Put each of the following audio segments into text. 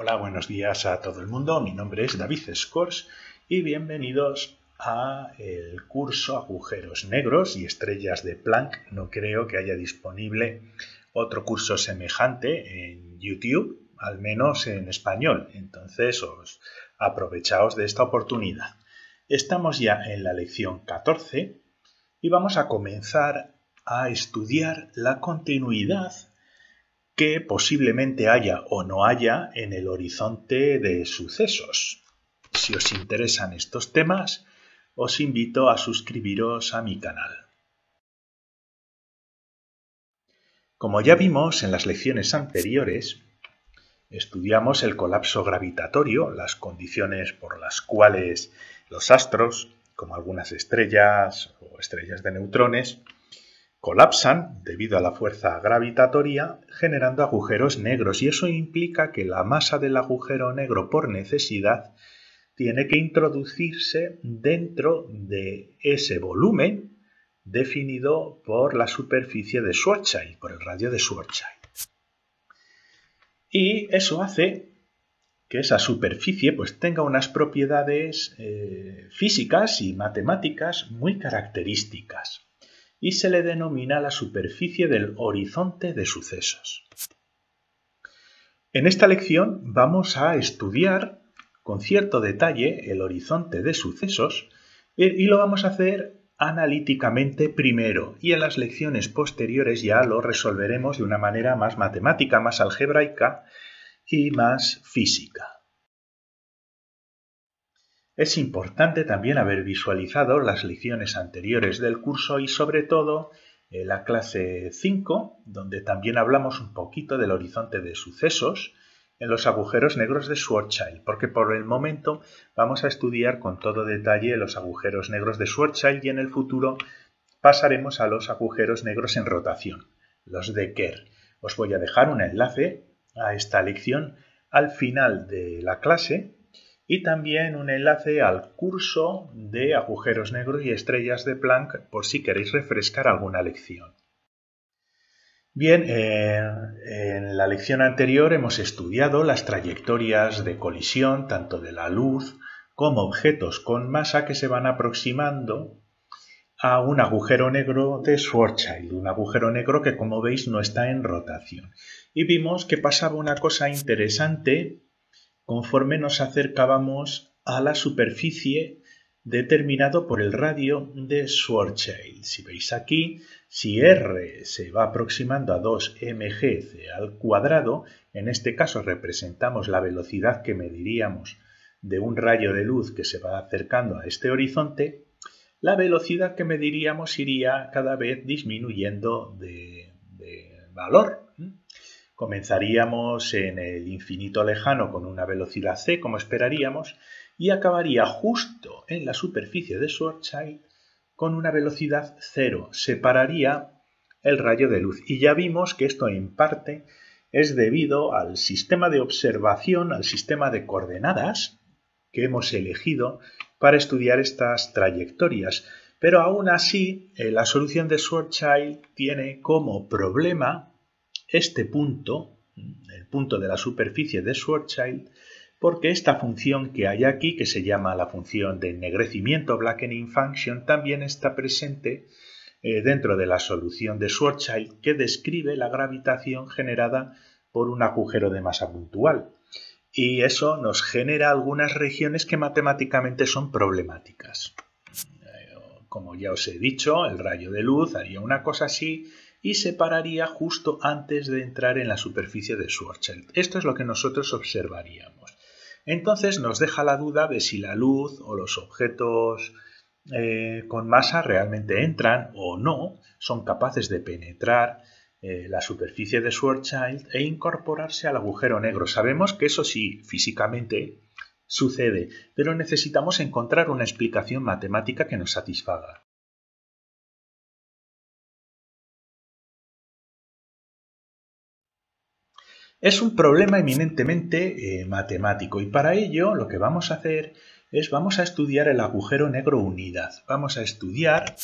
Hola, buenos días a todo el mundo. Mi nombre es David Scors y bienvenidos a el curso Agujeros Negros y Estrellas de Planck. No creo que haya disponible otro curso semejante en YouTube, al menos en español. Entonces, aprovechaos de esta oportunidad. Estamos ya en la lección 14 y vamos a comenzar a estudiar la continuidad que posiblemente haya o no haya en el horizonte de sucesos. Si os interesan estos temas, os invito a suscribiros a mi canal. Como ya vimos en las lecciones anteriores, estudiamos el colapso gravitatorio, las condiciones por las cuales los astros, como algunas estrellas o estrellas de neutrones, colapsan debido a la fuerza gravitatoria generando agujeros negros y eso implica que la masa del agujero negro por necesidad tiene que introducirse dentro de ese volumen definido por la superficie de Schwarzschild, por el radio de Schwarzschild. Y eso hace que esa superficie pues, tenga unas propiedades eh, físicas y matemáticas muy características y se le denomina la superficie del horizonte de sucesos. En esta lección vamos a estudiar con cierto detalle el horizonte de sucesos eh, y lo vamos a hacer analíticamente primero y en las lecciones posteriores ya lo resolveremos de una manera más matemática, más algebraica y más física. Es importante también haber visualizado las lecciones anteriores del curso y sobre todo eh, la clase 5, donde también hablamos un poquito del horizonte de sucesos en los agujeros negros de Schwarzschild, porque por el momento vamos a estudiar con todo detalle los agujeros negros de Schwarzschild y en el futuro pasaremos a los agujeros negros en rotación, los de Kerr. Os voy a dejar un enlace a esta lección al final de la clase y también un enlace al curso de agujeros negros y estrellas de Planck por si queréis refrescar alguna lección. Bien, eh, en la lección anterior hemos estudiado las trayectorias de colisión tanto de la luz como objetos con masa que se van aproximando a un agujero negro de Schwarzschild, un agujero negro que como veis no está en rotación. Y vimos que pasaba una cosa interesante conforme nos acercábamos a la superficie determinado por el radio de Schwarzschild. Si veis aquí, si R se va aproximando a 2mgc al cuadrado, en este caso representamos la velocidad que mediríamos de un rayo de luz que se va acercando a este horizonte, la velocidad que mediríamos iría cada vez disminuyendo de, de valor. Comenzaríamos en el infinito lejano con una velocidad c, como esperaríamos, y acabaría justo en la superficie de Schwarzschild con una velocidad cero. Separaría el rayo de luz. Y ya vimos que esto en parte es debido al sistema de observación, al sistema de coordenadas que hemos elegido para estudiar estas trayectorias. Pero aún así, eh, la solución de Schwarzschild tiene como problema este punto, el punto de la superficie de Schwarzschild, porque esta función que hay aquí, que se llama la función de ennegrecimiento blackening function, también está presente eh, dentro de la solución de Schwarzschild que describe la gravitación generada por un agujero de masa puntual. Y eso nos genera algunas regiones que matemáticamente son problemáticas. Eh, como ya os he dicho, el rayo de luz haría una cosa así y se pararía justo antes de entrar en la superficie de Schwarzschild. Esto es lo que nosotros observaríamos. Entonces nos deja la duda de si la luz o los objetos eh, con masa realmente entran o no, son capaces de penetrar eh, la superficie de Schwarzschild e incorporarse al agujero negro. Sabemos que eso sí, físicamente sucede, pero necesitamos encontrar una explicación matemática que nos satisfaga. Es un problema eminentemente eh, matemático y para ello lo que vamos a hacer es vamos a estudiar el agujero negro unidad. Vamos a estudiar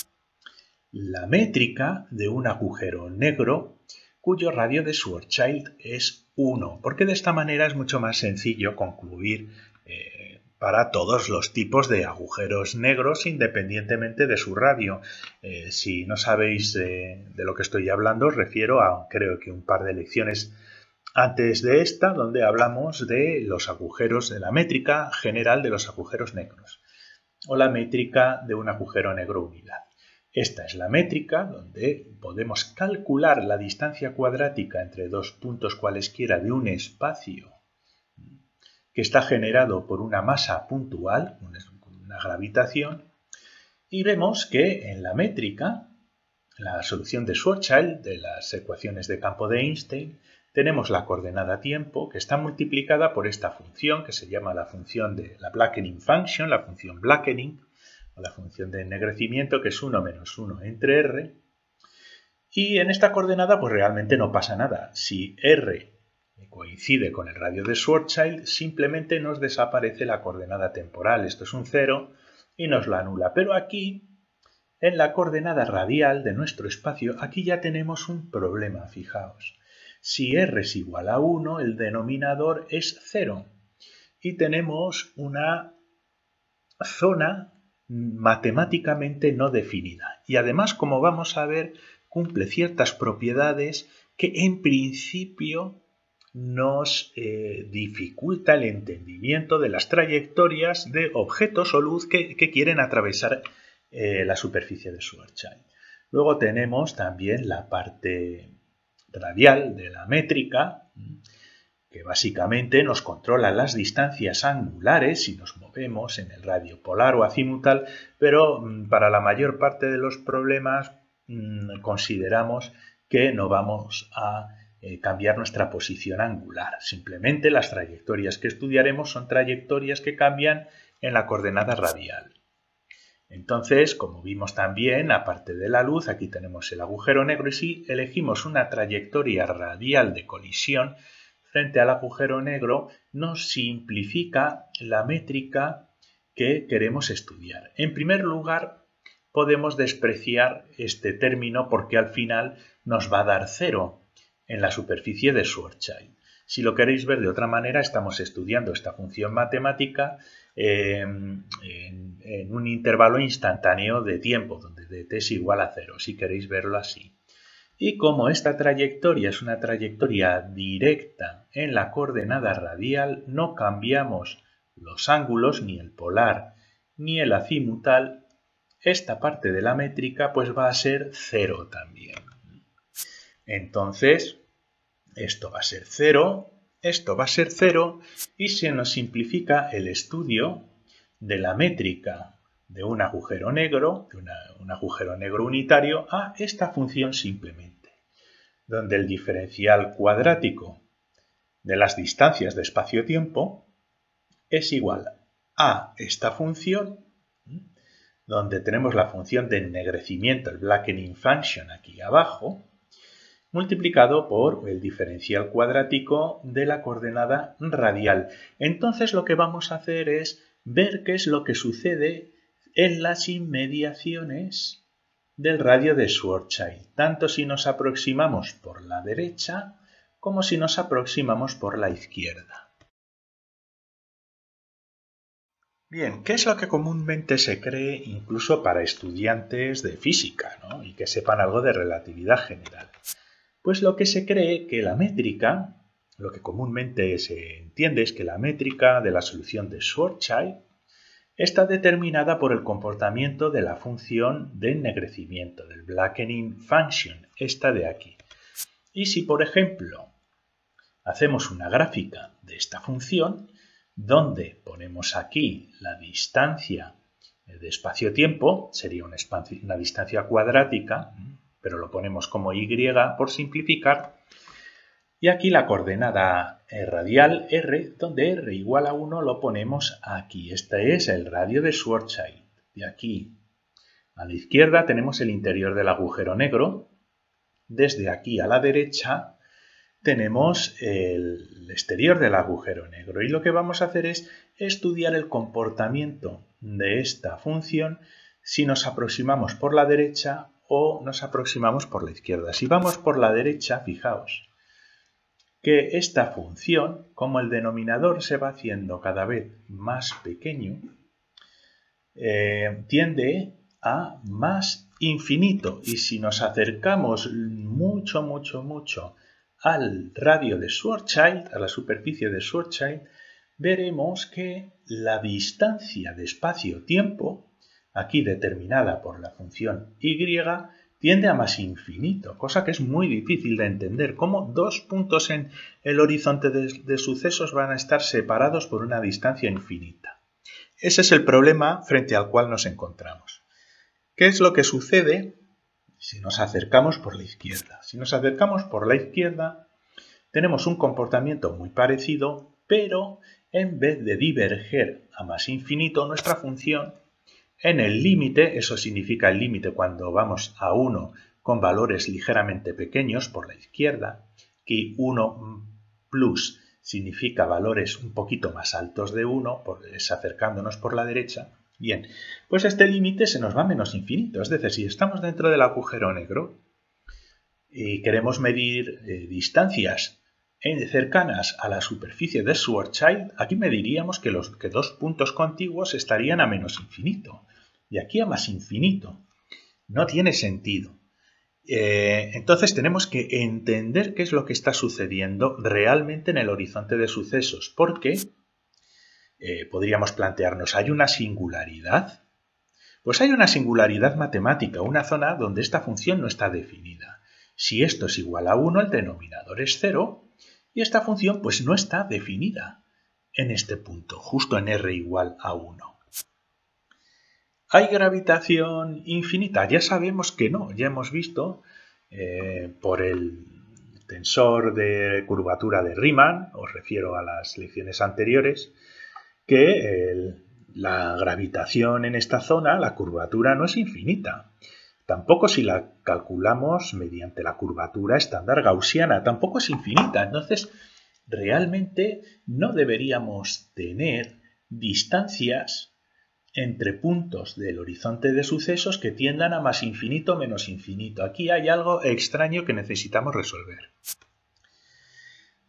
la métrica de un agujero negro cuyo radio de Schwarzschild es 1, porque de esta manera es mucho más sencillo concluir eh, para todos los tipos de agujeros negros independientemente de su radio. Eh, si no sabéis de, de lo que estoy hablando, os refiero a creo que un par de lecciones antes de esta, donde hablamos de los agujeros, de la métrica general de los agujeros negros, o la métrica de un agujero negro unidad. Esta es la métrica donde podemos calcular la distancia cuadrática entre dos puntos cualesquiera de un espacio que está generado por una masa puntual, una gravitación, y vemos que en la métrica, la solución de Schwarzschild de las ecuaciones de campo de Einstein, tenemos la coordenada tiempo que está multiplicada por esta función que se llama la función de la blackening function, la función blackening, o la función de ennegrecimiento que es 1 menos 1 entre r. Y en esta coordenada pues realmente no pasa nada. Si r coincide con el radio de Schwarzschild, simplemente nos desaparece la coordenada temporal. Esto es un 0 y nos la anula. Pero aquí, en la coordenada radial de nuestro espacio, aquí ya tenemos un problema, fijaos. Si r es igual a 1, el denominador es 0 y tenemos una zona matemáticamente no definida. Y además, como vamos a ver, cumple ciertas propiedades que en principio nos eh, dificulta el entendimiento de las trayectorias de objetos o luz que, quieren atravesar eh, la superficie de Schwarzschild. Luego tenemos también la parte radial, de la métrica, que básicamente nos controla las distancias angulares si nos movemos en el radio polar o azimutal, pero mm, para la mayor parte de los problemas mm, consideramos que no vamos a eh, cambiar nuestra posición angular. Simplemente las trayectorias que estudiaremos son trayectorias que cambian en la coordenada radial. Entonces, como vimos también, aparte de la luz, aquí tenemos el agujero negro y si elegimos una trayectoria radial de colisión frente al agujero negro, nos simplifica la métrica que queremos estudiar. En primer lugar, podemos despreciar este término porque al final nos va a dar cero en la superficie de Schwarzschild. Si lo queréis ver de otra manera, estamos estudiando esta función matemática Em, en, un intervalo instantáneo de tiempo, donde dt es igual a cero, si queréis verlo así. Y como esta trayectoria es una trayectoria directa en la coordenada radial, no cambiamos los ángulos, ni el polar, ni el azimutal, esta parte de la métrica pues va a ser cero también. Entonces, esto va a ser cero esto va a ser cero y se nos simplifica el estudio de la métrica de un agujero negro, de un agujero negro unitario, a esta función simplemente, donde el diferencial cuadrático de las distancias de espacio-tiempo es igual a esta función, donde tenemos la función de ennegrecimiento, el blackening function aquí abajo, multiplicado por el diferencial cuadrático de la coordenada radial. Entonces lo que vamos a hacer es ver qué es lo que sucede en las inmediaciones del radio de Schwarzschild, tanto si nos aproximamos por la derecha como si nos aproximamos por la izquierda. Bien, ¿qué es lo que comúnmente se cree incluso para estudiantes de física y que sepan algo de relatividad general? Pues lo que se cree que la métrica, lo que comúnmente se entiende es que la métrica de la solución de Schwarzschild está determinada por el comportamiento de la función de ennegrecimiento, del blackening function, esta de aquí. Y si, por ejemplo, hacemos una gráfica de esta función, donde ponemos aquí la distancia de espacio-tiempo, sería una, una distancia cuadrática, pero lo ponemos como Y por simplificar. Y aquí la coordenada eh, radial R, donde R igual a 1 lo ponemos aquí. Este es el radio de Schwarzschild. De aquí a la izquierda tenemos el interior del agujero negro. Desde aquí a la derecha tenemos el exterior del agujero negro. Y lo que vamos a hacer es estudiar el comportamiento de esta función si nos aproximamos por la derecha o nos aproximamos por la izquierda. Si vamos por la derecha, fijaos que esta función, como el denominador se va haciendo cada vez más pequeño, eh, tiende a más infinito. Y si nos acercamos mucho, mucho, mucho al radio de Schwarzschild, a la superficie de Schwarzschild, veremos que la distancia de espacio-tiempo aquí determinada por la función y, tiende a más infinito, cosa que es muy difícil de entender, cómo dos puntos en el horizonte de, sucesos van a estar separados por una distancia infinita. Ese es el problema frente al cual nos encontramos. ¿Qué es lo que sucede si nos acercamos por la izquierda? Si nos acercamos por la izquierda, tenemos un comportamiento muy parecido, pero en vez de diverger a más infinito, nuestra función en el límite, eso significa el límite cuando vamos a 1 con valores ligeramente pequeños por la izquierda, que 1 plus significa valores un poquito más altos de 1, es acercándonos por la derecha. Bien, pues este límite se nos va a menos infinito, es decir, si estamos dentro del agujero negro y queremos medir eh, distancias eh, cercanas a la superficie de Schwarzschild, aquí mediríamos que los que dos puntos contiguos estarían a menos infinito y aquí a más infinito. No tiene sentido. Eh, entonces tenemos que entender qué es lo que está sucediendo realmente en el horizonte de sucesos, porque qué? Eh, podríamos plantearnos, ¿hay una singularidad? Pues hay una singularidad matemática, una zona donde esta función no está definida. Si esto es igual a 1, el denominador es 0 y esta función pues no está definida en este punto, justo en r igual a 1. ¿Hay gravitación infinita? Ya sabemos que no, ya hemos visto eh, por el tensor de curvatura de Riemann, os refiero a las lecciones anteriores, que la gravitación en esta zona, la curvatura, no es infinita. Tampoco si la calculamos mediante la curvatura estándar gaussiana, tampoco es infinita. Entonces, realmente no deberíamos tener distancias entre puntos del horizonte de sucesos que tiendan a más infinito menos infinito. Aquí hay algo extraño que necesitamos resolver.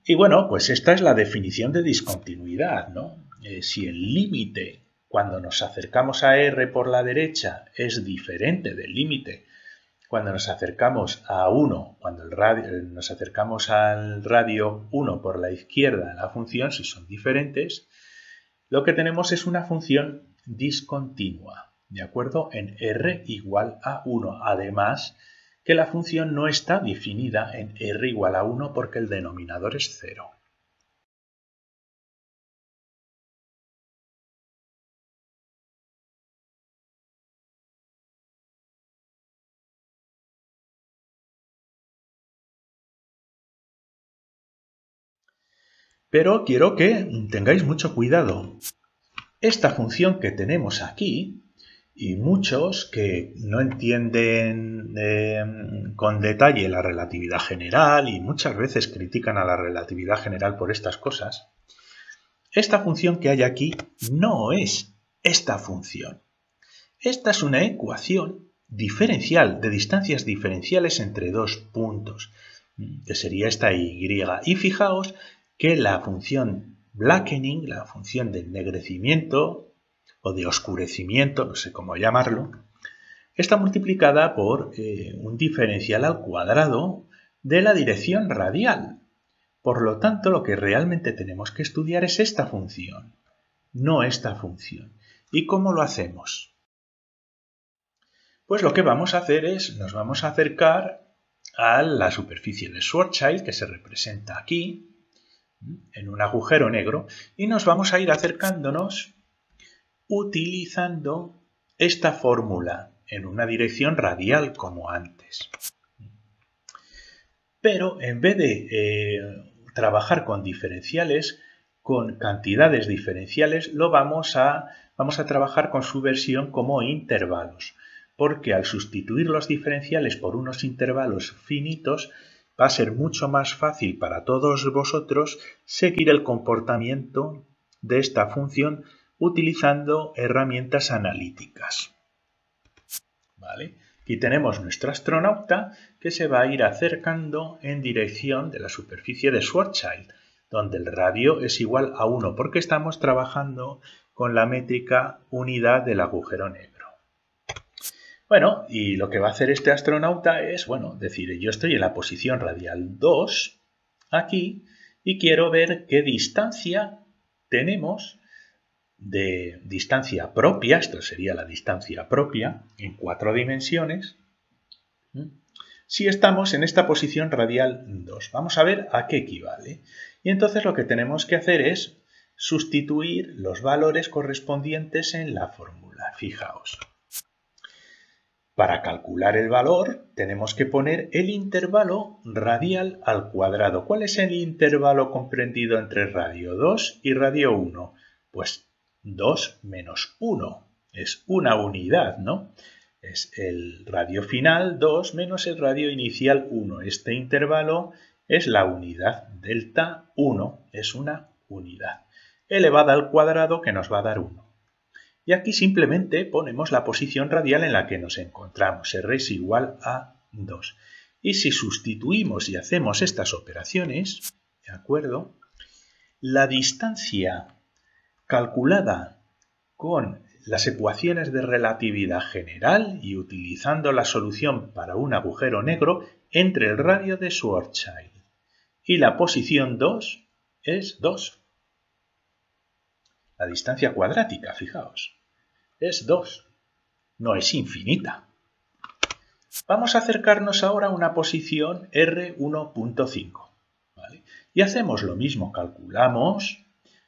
Y bueno, pues esta es la definición de discontinuidad, ¿no? Eh, si el límite cuando nos acercamos a R por la derecha es diferente del límite cuando nos acercamos a 1, cuando eh, nos acercamos al radio 1 por la izquierda, la función, si son diferentes, lo que tenemos es una función discontinua, ¿de acuerdo? En R igual a 1. Además, que la función no está definida en R igual a 1 porque el denominador es 0. Pero quiero que tengáis mucho cuidado esta función que tenemos aquí, y muchos que no entienden em, con detalle la relatividad general y muchas veces critican a la relatividad general por estas cosas, esta función que hay aquí no es esta función. Esta es una ecuación diferencial de distancias diferenciales entre dos puntos, que sería esta y. Y fijaos que la función blackening, la función de ennegrecimiento o de oscurecimiento, no sé cómo llamarlo, está multiplicada por eh, un diferencial al cuadrado de la dirección radial. Por lo tanto, lo que realmente tenemos que estudiar es esta función, no esta función. ¿Y cómo lo hacemos? Pues lo que vamos a hacer es, nos vamos a acercar a la superficie de Schwarzschild, que se representa aquí, en un agujero negro y nos vamos a ir acercándonos utilizando esta fórmula en una dirección radial como antes. Pero en vez de eh, trabajar con diferenciales, con cantidades diferenciales, lo vamos a, vamos a trabajar con su versión como intervalos, porque al sustituir los diferenciales por unos intervalos finitos, va a ser mucho más fácil para todos vosotros seguir el comportamiento de esta función utilizando herramientas analíticas. Aquí tenemos nuestro astronauta que se va a ir acercando en dirección de la superficie de Schwarzschild, donde el radio es igual a 1 porque estamos trabajando con la métrica unidad del agujero negro. Bueno, y lo que va a hacer este astronauta es, bueno, decir, yo estoy en la posición radial 2, aquí, y quiero ver qué distancia tenemos de distancia propia, esto sería la distancia propia, en cuatro dimensiones, si estamos en esta posición radial 2. Vamos a ver a qué equivale. Y entonces lo que tenemos que hacer es sustituir los valores correspondientes en la fórmula. Fijaos. Para calcular el valor tenemos que poner el intervalo radial al cuadrado. ¿Cuál es el intervalo comprendido entre radio 2 y radio 1? Pues 2 menos 1. Es una unidad, ¿no? Es el radio final 2 menos el radio inicial 1. Este intervalo es la unidad delta 1. Es una unidad elevada al cuadrado que nos va a dar 1. Y aquí simplemente ponemos la posición radial en la que nos encontramos. R es igual a 2. Y si sustituimos y hacemos estas operaciones, ¿de acuerdo? La distancia calculada con las ecuaciones de relatividad general y utilizando la solución para un agujero negro entre el radio de Schwarzschild y la posición 2 es 2. La distancia cuadrática, fijaos, es 2. No es infinita. Vamos a acercarnos ahora a una posición R1.5. Y hacemos lo mismo, calculamos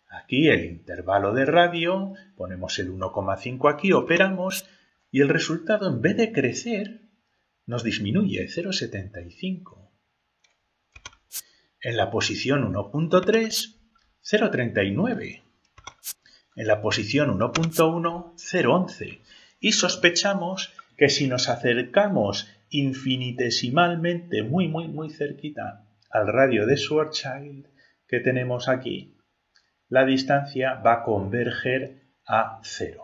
aquí el intervalo de radio, ponemos el 1,5 aquí, operamos y el resultado en vez de crecer nos disminuye 0,75. En la posición 1.3, 0,39 en la posición 1.1011 y sospechamos que si nos acercamos infinitesimalmente muy muy muy cerquita al radio de Schwarzschild que tenemos aquí, la distancia va a converger a cero.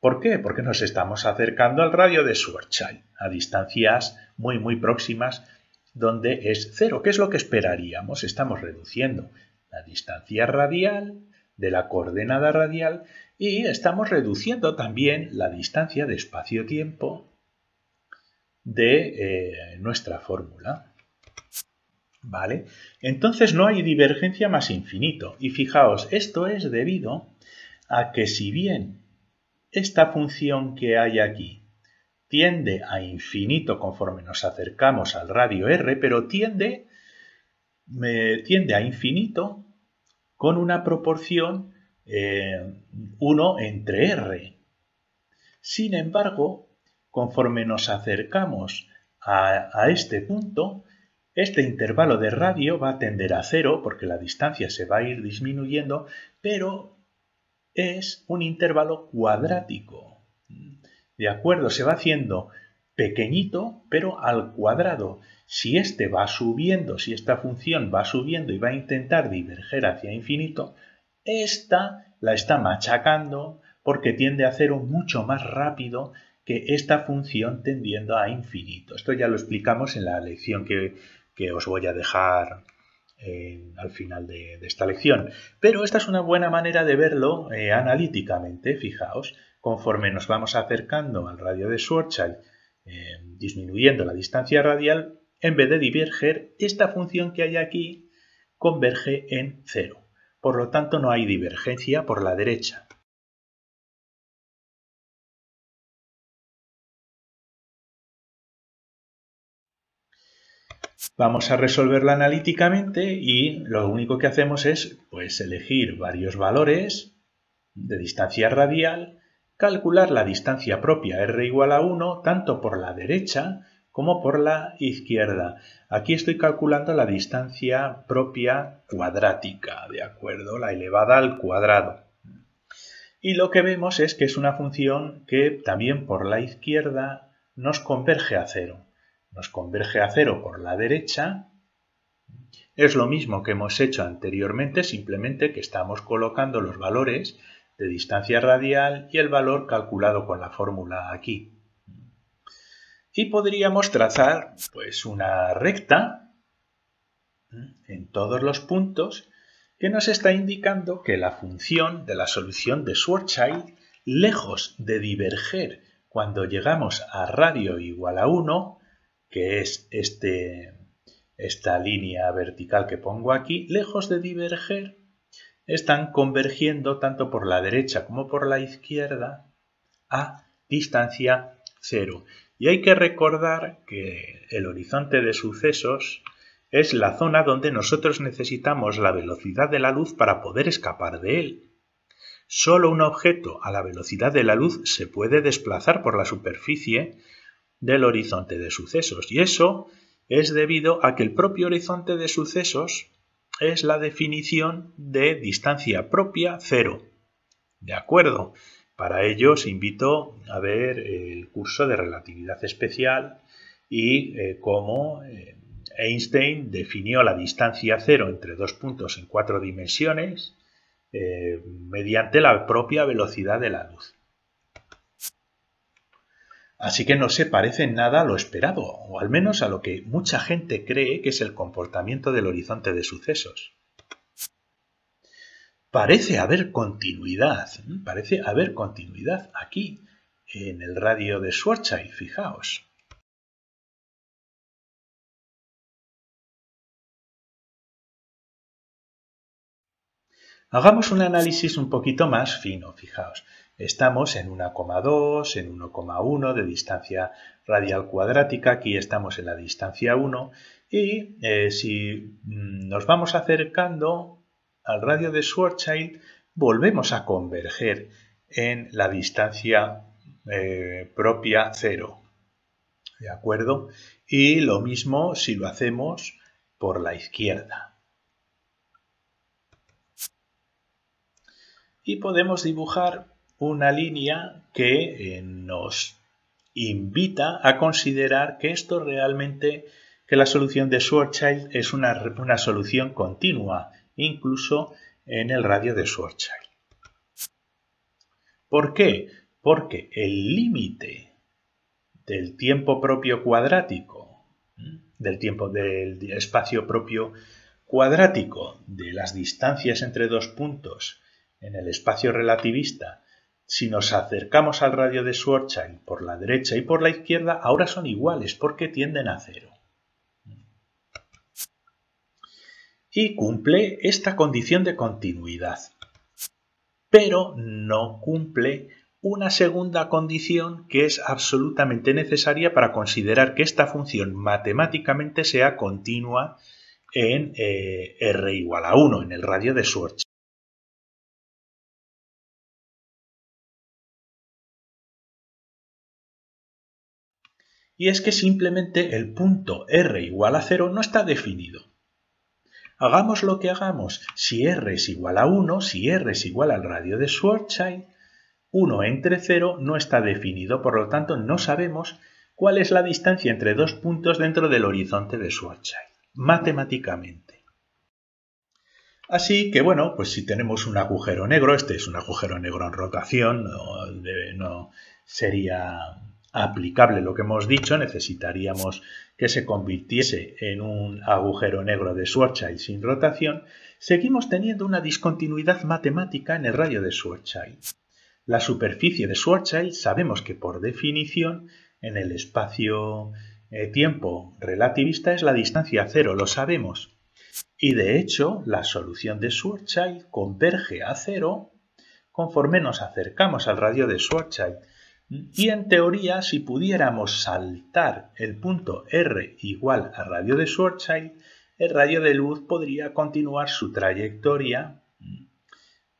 ¿Por qué? Porque nos estamos acercando al radio de Schwarzschild, a distancias muy muy próximas donde es cero. ¿Qué es lo que esperaríamos? Estamos reduciendo la distancia radial de la coordenada radial y estamos reduciendo también la distancia de espacio-tiempo de eh, nuestra fórmula. ¿Vale? Entonces no hay divergencia más infinito. Y fijaos, esto es debido a que si bien esta función que hay aquí tiende a infinito conforme nos acercamos al radio r, pero tiende, tiende a infinito con una proporción 1 eh, entre R. Sin embargo, conforme nos acercamos a, a este punto, este intervalo de radio va a tender a cero porque la distancia se va a ir disminuyendo, pero es un intervalo cuadrático. ¿De acuerdo? Se va haciendo pequeñito, pero al cuadrado. Si este va subiendo, si esta función va subiendo y va a intentar diverger hacia infinito, esta la está machacando porque tiende a cero mucho más rápido que esta función tendiendo a infinito. Esto ya lo explicamos en la lección que, os voy a dejar eh, al final de, esta lección. Pero esta es una buena manera de verlo eh, analíticamente, fijaos, conforme nos vamos acercando al radio de Schwarzschild, eh, disminuyendo la distancia radial, en vez de diverger, esta función que hay aquí converge en 0. Por lo tanto, no hay divergencia por la derecha. Vamos a resolverla analíticamente y lo único que hacemos es pues, elegir varios valores de distancia radial, calcular la distancia propia r igual a 1 tanto por la derecha como por la izquierda. Aquí estoy calculando la distancia propia cuadrática, ¿de acuerdo? La elevada al cuadrado. Y lo que vemos es que es una función que también por la izquierda nos converge a cero. Nos converge a cero por la derecha. Es lo mismo que hemos hecho anteriormente, simplemente que estamos colocando los valores de distancia radial y el valor calculado con la fórmula aquí y podríamos trazar pues una recta ¿eh? en todos los puntos que nos está indicando que la función de la solución de Schwarzschild, lejos de diverger cuando llegamos a radio igual a 1, que es este, esta línea vertical que pongo aquí, lejos de diverger, están convergiendo tanto por la derecha como por la izquierda a distancia cero. Y hay que recordar que el horizonte de sucesos es la zona donde nosotros necesitamos la velocidad de la luz para poder escapar de él. Solo un objeto a la velocidad de la luz se puede desplazar por la superficie del horizonte de sucesos y eso es debido a que el propio horizonte de sucesos es la definición de distancia propia cero. ¿De acuerdo? Para ello os invito a ver eh, el curso de relatividad especial y eh, cómo eh, Einstein definió la distancia cero entre dos puntos en cuatro dimensiones mediante la propia velocidad de la luz. Así que no se parece en nada a lo esperado, o al menos a lo que mucha gente cree que es el comportamiento del horizonte de sucesos parece haber continuidad, ¿eh? parece haber continuidad aquí, en el radio de Schwarzschild, fijaos. Hagamos un análisis un poquito más fino, fijaos. Estamos en 1,2, en 1,1 de distancia radial cuadrática, aquí estamos en la distancia 1 y eh, si mm, nos vamos acercando al radio de Schwarzschild, volvemos a converger en la distancia eh, propia cero. ¿De acuerdo? Y lo mismo si lo hacemos por la izquierda. Y podemos dibujar una línea que eh, nos invita a considerar que esto realmente, que la solución de Schwarzschild es una, una solución continua, incluso en el radio de Schwarzschild. ¿Por qué? Porque el límite del tiempo propio cuadrático, del tiempo del espacio propio cuadrático de las distancias entre dos puntos en el espacio relativista, si nos acercamos al radio de Schwarzschild por la derecha y por la izquierda, ahora son iguales porque tienden a cero. y cumple esta condición de continuidad. Pero no cumple una segunda condición que es absolutamente necesaria para considerar que esta función matemáticamente sea continua en eh, R igual a 1, en el radio de Schwartz. Y es que simplemente el punto R igual a 0 no está definido. Hagamos lo que hagamos, si r es igual a 1, si r es igual al radio de Schwarzschild, 1 entre 0 no está definido, por lo tanto no sabemos cuál es la distancia entre dos puntos dentro del horizonte de Schwarzschild, matemáticamente. Así que bueno, pues si tenemos un agujero negro, este es un agujero negro en rotación, no, no sería aplicable lo que hemos dicho, necesitaríamos que se convirtiese en un agujero negro de Schwarzschild sin rotación, seguimos teniendo una discontinuidad matemática en el radio de Schwarzschild. La superficie de Schwarzschild sabemos que por definición en el espacio-tiempo relativista es la distancia cero, lo sabemos. Y de hecho, la solución de Schwarzschild converge a cero conforme nos acercamos al radio de Schwarzschild. Y en teoría, si pudiéramos saltar el punto R igual a radio de Schwarzschild, el radio de luz podría continuar su trayectoria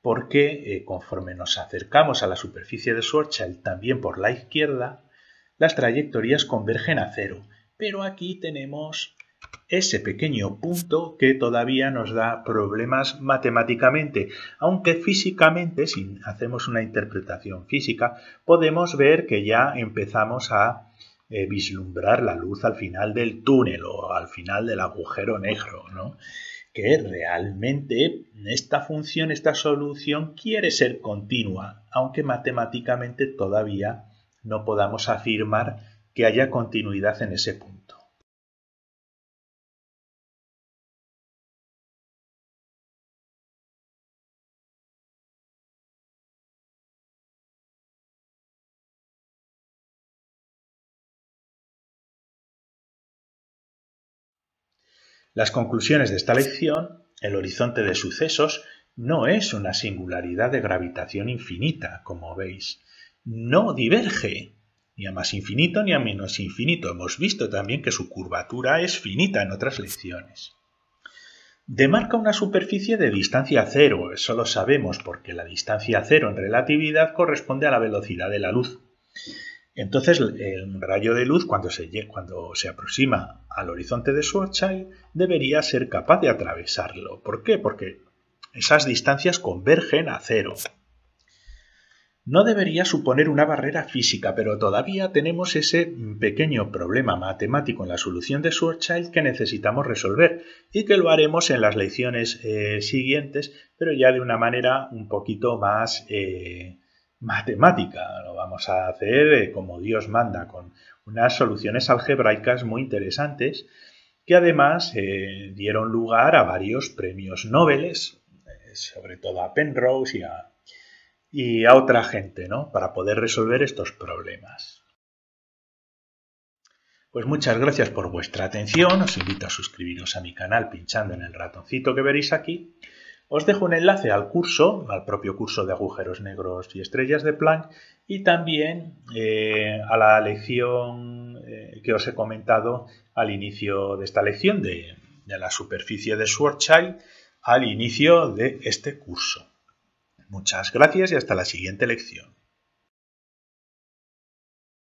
porque eh, conforme nos acercamos a la superficie de Schwarzschild también por la izquierda, las trayectorias convergen a cero. Pero aquí tenemos ese pequeño punto que todavía nos da problemas matemáticamente, aunque físicamente, si hacemos una interpretación física, podemos ver que ya empezamos a eh, vislumbrar la luz al final del túnel o al final del agujero negro, que realmente esta función, esta solución quiere ser continua, aunque matemáticamente todavía no podamos afirmar que haya continuidad en ese punto. Las conclusiones de esta lección, el horizonte de sucesos, no es una singularidad de gravitación infinita, como veis. No diverge ni a más infinito ni a menos infinito. Hemos visto también que su curvatura es finita en otras lecciones. Demarca una superficie de distancia cero, eso lo sabemos porque la distancia cero en relatividad corresponde a la velocidad de la luz. Entonces, el rayo de luz, cuando se, cuando se aproxima al horizonte de Schwarzschild, debería ser capaz de atravesarlo. ¿Por qué? Porque esas distancias convergen a cero. No debería suponer una barrera física, pero todavía tenemos ese pequeño problema matemático en la solución de Schwarzschild que necesitamos resolver y que lo haremos en las lecciones eh, siguientes, pero ya de una manera un poquito más eh, matemática. Lo vamos a hacer eh, como Dios manda, con unas soluciones algebraicas muy interesantes que además eh, dieron lugar a varios premios Nobel, eh, sobre todo a Penrose y a, otra gente, ¿no? Para poder resolver estos problemas. Pues muchas gracias por vuestra atención. Os invito a suscribiros a mi canal pinchando en el ratoncito que veréis aquí. Os dejo un enlace al curso, al propio curso de agujeros negros y estrellas de Planck y también eh, a la lección eh, que os he comentado al inicio de esta lección de, de la superficie de Schwarzschild al inicio de este curso. Muchas gracias y hasta la siguiente lección.